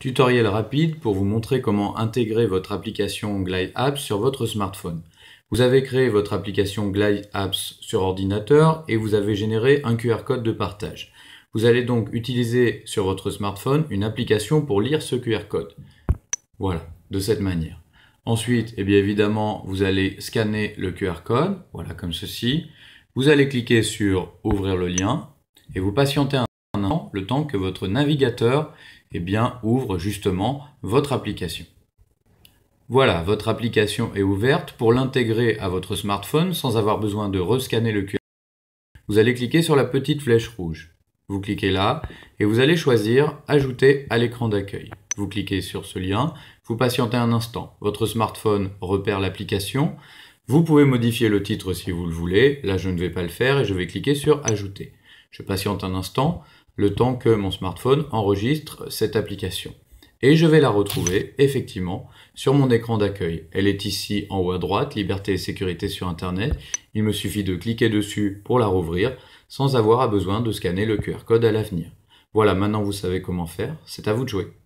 Tutoriel rapide pour vous montrer comment intégrer votre application Glide Apps sur votre smartphone. Vous avez créé votre application Glide Apps sur ordinateur et vous avez généré un QR code de partage. Vous allez donc utiliser sur votre smartphone une application pour lire ce QR code. Voilà, de cette manière. Ensuite, eh bien évidemment, vous allez scanner le QR code, voilà comme ceci. Vous allez cliquer sur ouvrir le lien et vous patientez un le temps que votre navigateur eh bien, ouvre justement votre application. Voilà, votre application est ouverte. Pour l'intégrer à votre smartphone sans avoir besoin de rescanner le QR, vous allez cliquer sur la petite flèche rouge. Vous cliquez là et vous allez choisir Ajouter à l'écran d'accueil. Vous cliquez sur ce lien, vous patientez un instant. Votre smartphone repère l'application. Vous pouvez modifier le titre si vous le voulez. Là, je ne vais pas le faire et je vais cliquer sur Ajouter. Je patiente un instant, le temps que mon smartphone enregistre cette application. Et je vais la retrouver, effectivement, sur mon écran d'accueil. Elle est ici en haut à droite, Liberté et sécurité sur Internet. Il me suffit de cliquer dessus pour la rouvrir, sans avoir à besoin de scanner le QR code à l'avenir. Voilà, maintenant vous savez comment faire, c'est à vous de jouer.